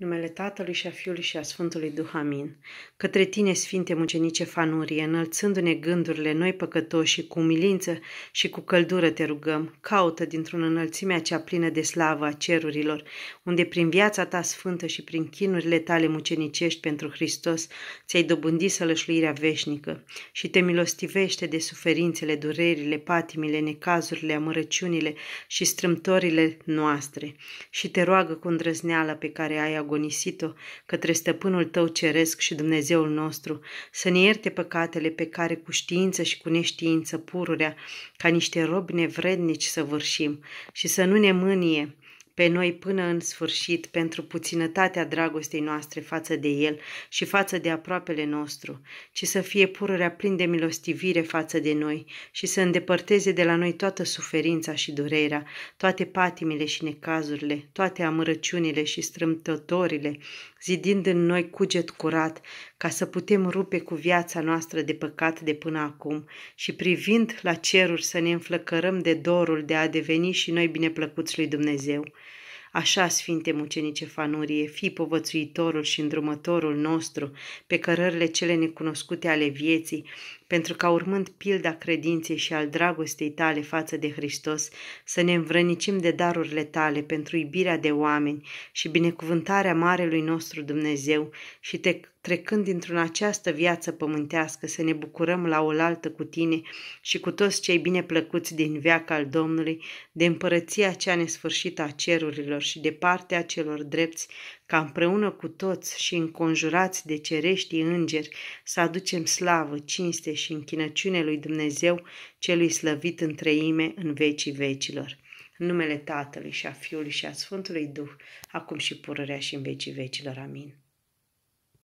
numele Tatălui și a Fiului și a Sfântului Duh, amin. Către tine, Sfinte Mucenice Fanurie, înălțându-ne gândurile noi păcătoși cu umilință și cu căldură te rugăm, caută dintr-un înălțimea cea plină de slavă a cerurilor, unde prin viața ta sfântă și prin chinurile tale mucenicești pentru Hristos ți-ai dobândit sălășluirea veșnică și te milostivește de suferințele, durerile, patimile, necazurile, amărăciunile și strâmtorile noastre și te roagă cu îndrăzneală pe care ai agonisit-o către stăpânul tău ceresc și Dumnezeul nostru, să ne ierte păcatele pe care cu știință și cu neștiință pururea, ca niște robi nevrednici să vârșim și să nu ne mânie pe noi până în sfârșit pentru puținătatea dragostei noastre față de El și față de aproapele nostru, ci să fie pururea plin de milostivire față de noi și să îndepărteze de la noi toată suferința și durerea, toate patimile și necazurile, toate amărăciunile și strâmtătorile, zidind în noi cuget curat ca să putem rupe cu viața noastră de păcat de până acum și privind la ceruri să ne înflăcărăm de dorul de a deveni și noi bineplăcuți lui Dumnezeu. Așa, Sfinte Mucenice Fanurie, fi povățuitorul și îndrumătorul nostru pe cărările cele necunoscute ale vieții pentru ca urmând pilda credinței și al dragostei tale față de Hristos, să ne învrănicim de darurile tale pentru iubirea de oameni și binecuvântarea Marelui nostru Dumnezeu și te trecând dintr-un această viață pământească, să ne bucurăm la oaltă cu tine și cu toți cei bineplăcuți din viața al Domnului, de împărăția cea nesfârșită a cerurilor și de partea celor drepți, ca împreună cu toți și înconjurați de cereștii îngeri să aducem slavă, cinste și închinăciune lui Dumnezeu celui slăvit întreime în vecii vecilor. În numele Tatălui și a Fiului și a Sfântului Duh, acum și pururea și în vecii vecilor. Amin.